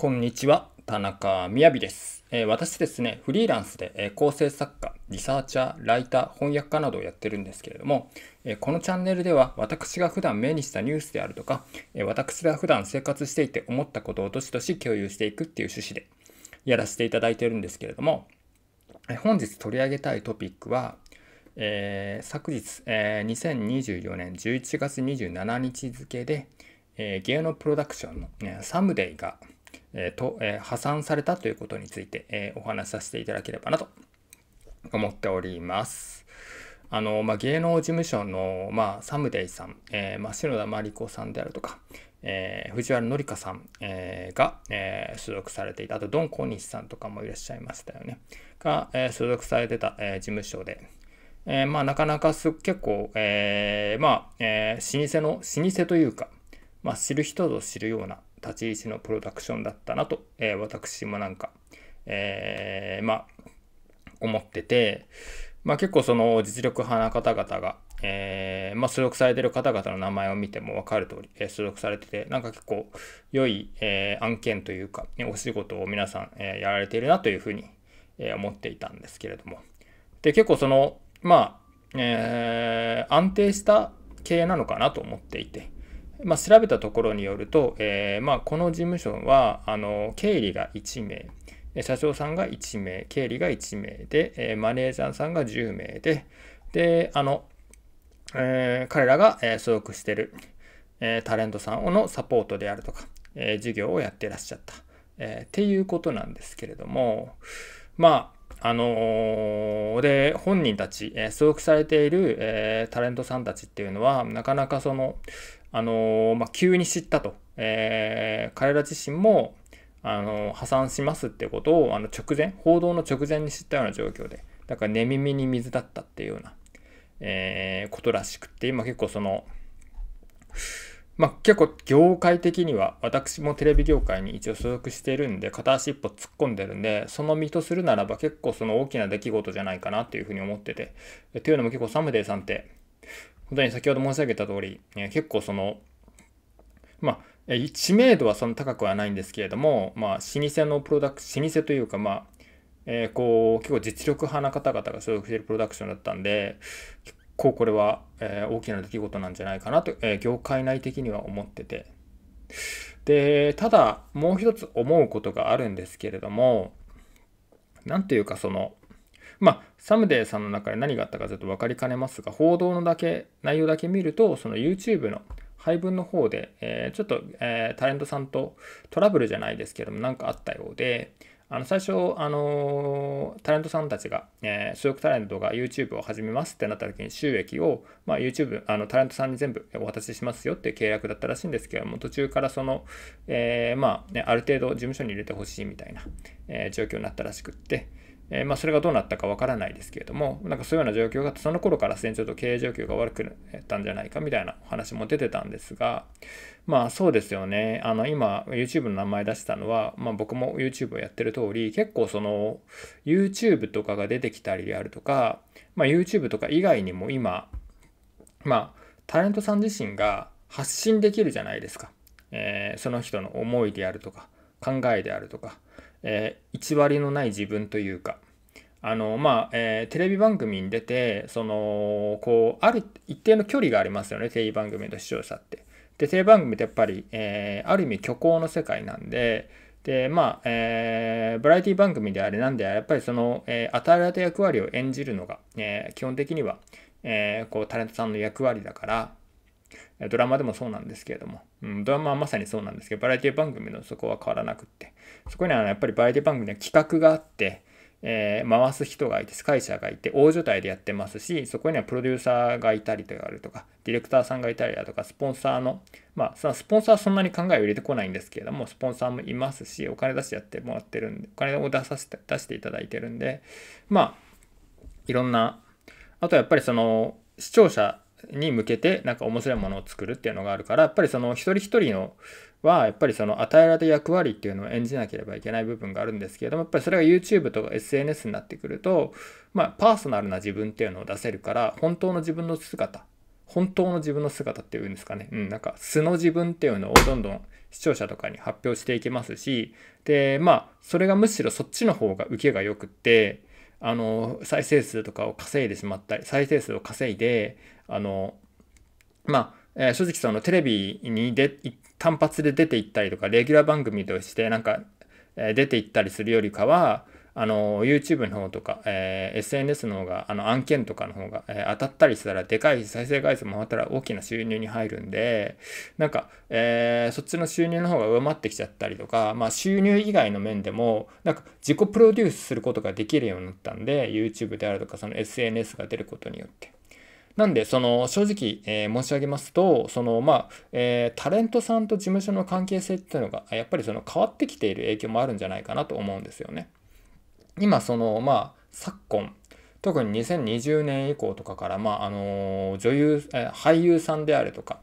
こんにちは、田中みやびです。えー、私ですね、フリーランスで、えー、構成作家、リサーチャー、ライター、翻訳家などをやってるんですけれども、えー、このチャンネルでは私が普段目にしたニュースであるとか、え私が普段生活していて思ったことをどしどし共有していくっていう趣旨でやらせていただいてるんですけれども、え本日取り上げたいトピックは、え昨日、え2024年11月27日付で、え芸能プロダクションの、ね、サムデイが、えー、と、えー、破産されたということについて、えー、お話しさせていただければなと思っております。あの、まあ、芸能事務所の、まあ、サムデイさん、えー、まあ、篠田真理子さんであるとか、えー、藤原紀香さん、えー、が、えー、所属されていた、あと、ドン・小西さんとかもいらっしゃいましたよね。が、えー、所属されてた、えー、事務所で、えー、まあ、なかなかす結構、えー、まあ、えー、老舗の、老舗というか、まあ、知る人ぞ知るような、立ち位置のプロダクションだったなと、えー、私もなんか、えー、まあ、思ってて、まあ結構その実力派な方々が、えー、まあ、所属されてる方々の名前を見ても分かる通り、えー、所属されてて、なんか結構良い、えー、案件というか、ね、お仕事を皆さん、えやられているなというふうに、え思っていたんですけれども。で、結構その、まあ、え安定した経営なのかなと思っていて、まあ、調べたところによると、えー、まあ、この事務所はあの経理が1名社長さんが1名経理が1名で、えマネージャーさんが10名でであの、えー、彼らが、所属してる、えタレントさんのサポートであるとか、えー、事業をやってらっしゃった、えっていうことなんですけれどもまああのー、で本人たち、えー、所属されている、えー、タレントさんたちっていうのはなかなかその、あのまあ、急に知ったと、えー、彼ら自身も、あの破産しますってことをあの直前報道の直前に知ったような状況でだから寝耳に水だったっていうような、えー、ことらしくって今結構そのまあ結構業界的には私もテレビ業界に一応所属しているんで片足一歩突っ込んでるんでその身とするならば結構その大きな出来事じゃないかなっていうふうに思っててというのも結構サムデーさんって本当に先ほど申し上げた通り、え結構その、まあ、知名度はそんな高くはないんですけれども、まあ、老舗のプロダク老舗というか、まあ、えー、こう、結構実力派な方々が所属しているプロダクションだったんで、結構これは、えー、大きな出来事なんじゃないかなと、えー、業界内的には思ってて。で、ただ、もう一つ思うことがあるんですけれども、なんというかその、まあ、サムデーさんの中で何があったかちょっと分かりかねますが、報道のだけ、内容だけ見ると、その YouTube の配分の方で、えー、ちょっと、えー、タレントさんとトラブルじゃないですけども、なんかあったようで、あの最初、あのー、タレントさんたちが、えー、所属タレントが YouTube を始めますってなった時に収益を、まあ、YouTube、あのタレントさんに全部お渡ししますよって契約だったらしいんですけども、途中からその、えー、まあ、ね、ある程度事務所に入れてほしいみたいな、え状況になったらしくって、えー、まあ、それがどうなったかわからないですけれども、なんかそういうような状況があって、その頃からす場ちょっと経営状況が悪くなったんじゃないかみたいなお話も出てたんですが、まあそうですよね。あの、今、YouTube の名前出したのは、まあ僕も YouTube をやってる通り、結構その、YouTube とかが出てきたりであるとか、まあ YouTube とか以外にも今、まあ、タレントさん自身が発信できるじゃないですか。えー、その人の思いであるとか、考えであるとか、えー、偽りのない自分というかあのまあ、えー、テレビ番組に出てそのこうある一定の距離がありますよねテレビ番組の視聴者って。でテレビ番組ってやっぱり、えー、ある意味虚構の世界なんででまあ、えー、バラエティ番組であれなんでやっぱりその、えー、与えられた役割を演じるのが、えー、基本的には、えー、こうタレントさんの役割だからドラマでもそうなんですけれども、うん、ドラマはまさにそうなんですけど、バラエティ番組のそこは変わらなくって、そこにはやっぱりバラエティ番組には企画があって、えー、回す人がいて、司会者がいて、大所帯でやってますし、そこにはプロデューサーがいたりであるとか、ディレクターさんがいたりだとか、スポンサーの、まあ、スポンサーはそんなに考えを入れてこないんですけれども、スポンサーもいますし、お金出してやってもらってるんで、お金を出させて、出していただいてるんで、まあ、いろんな、あとやっぱりその、視聴者に向けてなんか面白いものを作るっていうのがあるからやっぱりその一人一人のはやっぱりその与えられた役割っていうのを演じなければいけない部分があるんですけれどもやっぱりそれが YouTube とか SNS になってくるとまあパーソナルな自分っていうのを出せるから本当の自分の姿本当の自分の姿っていうんですかね、うん、なんか素の自分っていうのをどんどん視聴者とかに発表していきますしでまあそれがむしろそっちの方が受けがよくってあの再生数とかを稼いでしまったり再生数を稼いであのまあ、えー、正直そのテレビにで単発で出ていったりとかレギュラー番組としてなんか、え出ていったりするよりかはあの、YouTube の方とか、えー、SNS の方が、あの、案件とかの方が、えー、当たったりしたら、でかい再生回数もあったら大きな収入に入るんで、なんか、えー、そっちの収入の方が上回ってきちゃったりとか、まあ、収入以外の面でも、なんか、自己プロデュースすることができるようになったんで、YouTube であるとか、その SNS が出ることによって。なんで、その、正直、え申し上げますと、その、まあ、えタレントさんと事務所の関係性っていうのが、やっぱりその変わってきている影響もあるんじゃないかなと思うんですよね。今そのまあ昨今特に2020年以降とかから、まああの女優俳優さんであるとか、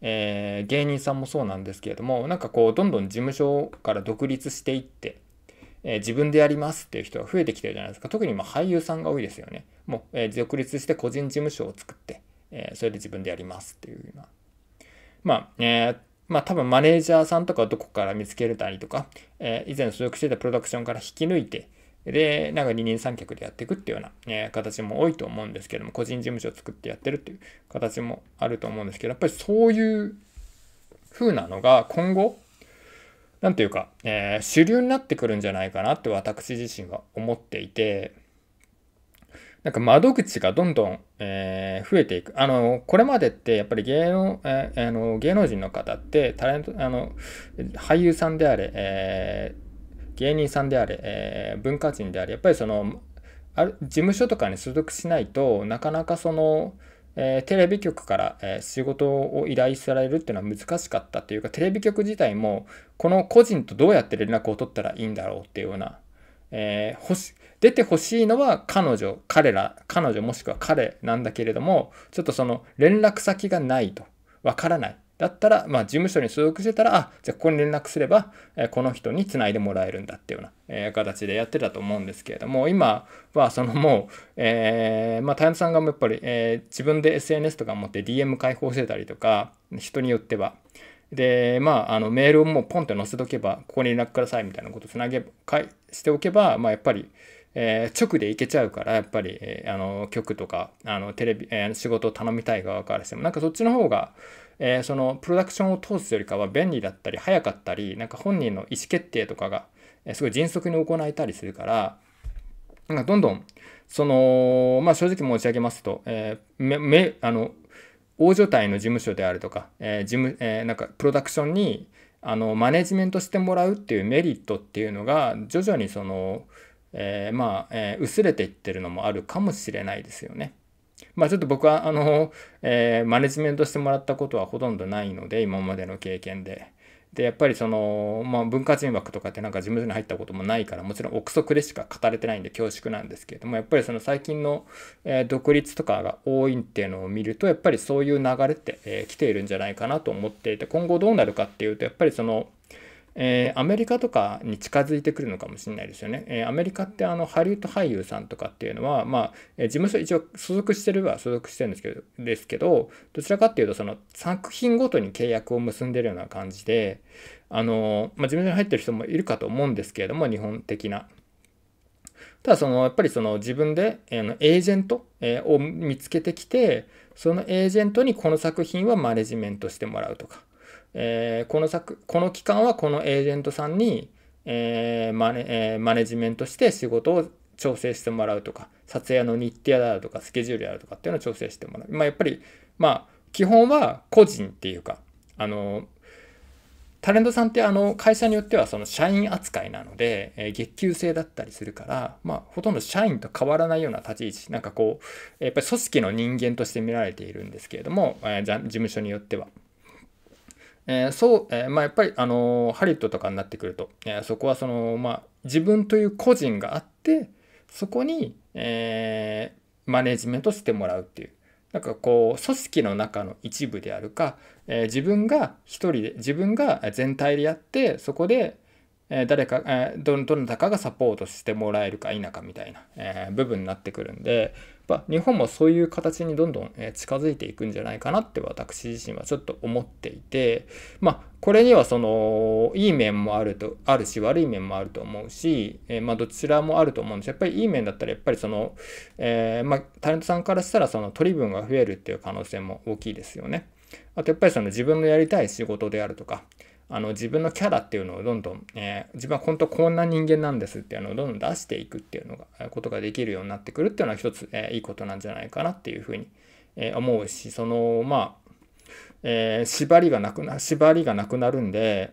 えー、芸人さんもそうなんですけれどもなんかこうどんどん事務所から独立していって、えー、自分でやりますっていう人が増えてきてるじゃないですか特に今俳優さんが多いですよねもう、えー、独立して個人事務所を作って、えそれで自分でやりますっていうようなまあ、えーまあ多分マネージャーさんとかどこから見つけれたりとか、え以前所属してたプロダクションから引き抜いて、で、なんか二人三脚でやっていくっていうような、え形も多いと思うんですけども、個人事務所を作ってやってるっていう形もあると思うんですけど、やっぱりそういう風なのが今後、なんていうか、えー、主流になってくるんじゃないかなって私自身は思っていて、なんか窓口がどんどん、えー、増えていく。あの、これまでってやっぱり芸能、えー、あの芸能人の方って、タレント、あの、俳優さんであれ、えー芸人さんであれ、えー、文化人であれやっぱりそのある事務所とかに所属しないとなかなかその、えー、テレビ局から、えー、仕事を依頼されるっていうのは難しかったっていうかテレビ局自体もこの個人とどうやって連絡を取ったらいいんだろうっていうような、えー、出てほしいのは彼女彼ら彼女もしくは彼なんだけれどもちょっとその連絡先がないとわからないだったら、まあ、事務所に所属してたら、あ、じゃあここに連絡すれば、えこの人につないでもらえるんだっていうような、え形でやってたと思うんですけれども、今はそのもう、えー、まあ、タイムさんがやっぱり、えー、自分で SNS とか持って DM 開放してたりとか、人によっては、で、まあ、あのメールをもうポンって載せとけば、ここに連絡くださいみたいなことをつなげ、かいしておけば、まあ、やっぱり、えー、直で行けちゃうから、やっぱり、えー、あの、局とか、あの、テレビ、えー、仕事を頼みたい側からしても、なんかそっちの方が、えー、その、プロダクションを通すよりかは便利だったり、早かったり、なんか本人の意思決定とかが、えー、すごい迅速に行えたりするから、なんかどんどん、その、まあ、正直申し上げますと、えー、め、め、あの、大所帯の事務所であるとか、えー、事務、えー、なんかプロダクションに、あの、マネジメントしてもらうっていうメリットっていうのが、徐々にその、えー、まあ、えー、薄れていってるのもあるかもしれないですよね。まあちょっと僕はあの、えー、マネジメントしてもらったことはほとんどないので今までの経験で。でやっぱりその、まあ、文化人枠とかってなんか事務所に入ったこともないからもちろん憶測でしか語れてないんで恐縮なんですけれどもやっぱりその最近の、え独立とかが多いっていうのを見るとやっぱりそういう流れって、え来ているんじゃないかなと思っていて今後どうなるかっていうとやっぱりそのえー、アメリカとかに近づいてくるのかもしれないですよね。えー、アメリカってあのハリウッド俳優さんとかっていうのは、まあ、え事務所一応所属してるは所属してるんですけど、ですけど、どちらかっていうとその作品ごとに契約を結んでるような感じで、あのまあ、事務所に入ってる人もいるかと思うんですけれども、日本的な。ただそのやっぱりその自分で、えー、エージェント、えを見つけてきてそのエージェントにこの作品はマネジメントしてもらうとかえー、この作この期間はこのエージェントさんに、えーマネえー、マネジメントして仕事を調整してもらうとか撮影の日程だとかスケジュールだとかっていうのを調整してもらう、まあ、やっぱり、まあ、基本は個人っていうかあのタレントさんってあの会社によってはその社員扱いなので、え月給制だったりするから、まあ、ほとんど社員と変わらないような立ち位置なんかこうやっぱり組織の人間として見られているんですけれども、えー、事務所によっては。えー、そう、えー、まあ、やっぱり、あのー、ハリウッドとかになってくると、えそこはその、まあ、自分という個人があってそこに、えマネジメントしてもらうっていうなんかこう組織の中の一部であるか、え自分が一人で自分が全体でやってそこで、え誰か、えどどなたかがサポートしてもらえるか否かみたいな、え部分になってくるんで、ま日本もそういう形にどんどん、え近づいていくんじゃないかなって私自身はちょっと思っていて、まあ、これにはそのいい面もあるとあるし悪い面もあると思うし、えまあ、どちらもあると思うんですやっぱりいい面だったらやっぱりその、えー、まあ、タレントさんからしたらその取り分が増えるっていう可能性も大きいですよね。あとやっぱりその自分のやりたい仕事であるとかあの自分のキャラっていうのをどんどん、えー、自分は本当こんな人間なんですっていうのをどんどん出していくっていうのがことができるようになってくるっていうのは一つ、えー、いいことなんじゃないかなっていうふうに、えー、思うしそのまあ、え縛りがなくな縛りがなくなるんで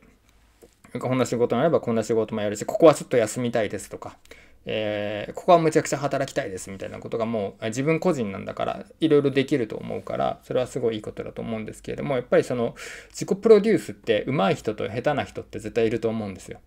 こんな仕事もあればこんな仕事もやるしここはちょっと休みたいですとかえー、ここはむちゃくちゃ働きたいですみたいなことがもう自分個人なんだからいろいろできると思うからそれはすごいいいことだと思うんですけれどもやっぱりその自己プロデュースって上手い人と下手な人って絶対いると思うんですよ。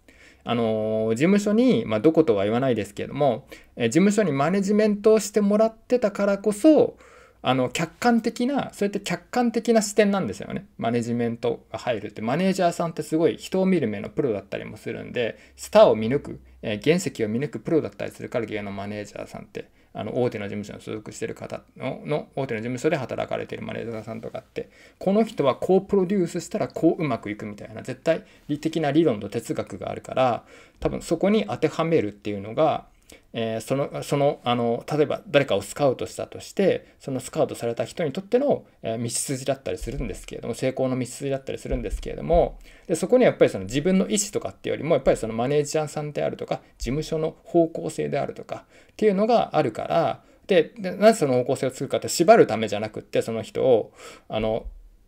あのー、事務所に、まあ、どことは言わないですけれども、えー、事務所にマネジメントをしてもらってたからこそあの客観的なそうやって客観的な視点なんですよねマネジメントが入るってマネージャーさんってすごい人を見る目のプロだったりもするんでスターを見抜くえ原石を見抜くプロだったりするから芸能マネージャーさんってあの大手の事務所に所属してる方のの大手の事務所で働かれてるマネージャーさんとかってこの人はこうプロデュースしたらこううまくいくみたいな絶対理的な理論と哲学があるから多分そこに当てはめるっていうのがえー、そのそのあの例えば誰かをスカウトしたとしてそのスカウトされた人にとっての、えー、道筋だったりするんですけれども成功の道筋だったりするんですけれどもでそこにはやっぱりその自分の意思とかっていうよりもやっぱりそのマネージャーさんであるとか事務所の方向性であるとかっていうのがあるからでなぜその方向性を作るかって縛るためじゃなくってその人をあの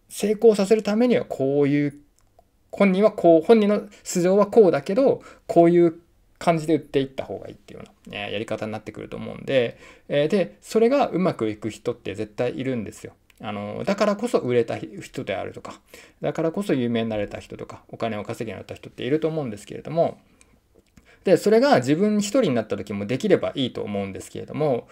成功させるためにはこういう本人はこう本人の素性はこうだけどこういう感じで売っていった方がいいっていうような、やり方になってくると思うんで、えー、で、それがうまくいく人って絶対いるんですよ。あの、だからこそ売れた人であるとか、だからこそ有名になれた人とか、お金を稼ぎになった人っていると思うんですけれども、で、それが自分一人になった時もできればいいと思うんですけれども、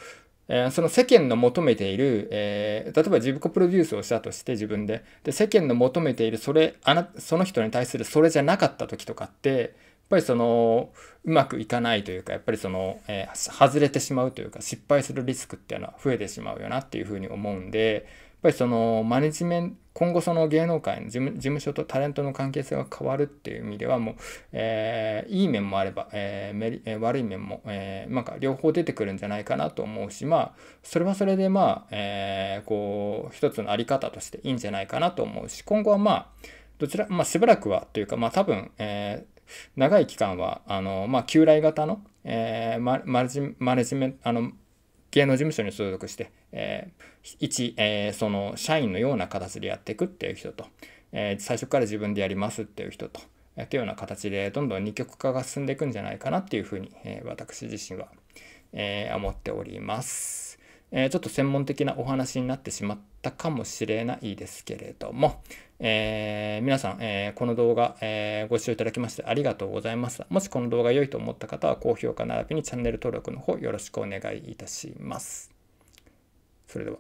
えー、その世間の求めている、えー、例えば自己プロデュースをしたとして自分で、で、世間の求めているそれ、あな、その人に対するそれじゃなかった時とかって、っぱりそのうまくいかないというかやっぱりその、えー、外れてしまうというか失敗するリスクっていうのは増えてしまうよなっていうふうに思うんでやっぱりそのマネジメント今後その芸能界の事務所とタレントの関係性が変わるっていう意味ではもう、えー、いい面もあれば、えーえー、悪い面も、えー、なんか両方出てくるんじゃないかなと思うしまあそれはそれでまあ、えこう一つの在り方としていいんじゃないかなと思うし今後はまあどちら、まあ、しばらくはというか、まあ、多分、え長い期間は、あの、まあ、旧来型の、えー、マルチマネジメント、あの、芸能事務所に所属して、えー、一、えー、その社員のような形でやっていくっていう人と、えー、最初から自分でやりますっていう人と、えー、というような形でどんどん二極化が進んでいくんじゃないかなっていうふうに、えー、私自身は、えー、思っております。えー、ちょっと専門的なお話になってしまったかもしれないですけれども、えー、皆さん、えー、この動画、えご視聴いただきましてありがとうございました。もしこの動画良いと思った方は高評価並びにチャンネル登録の方よろしくお願いいたします。それでは。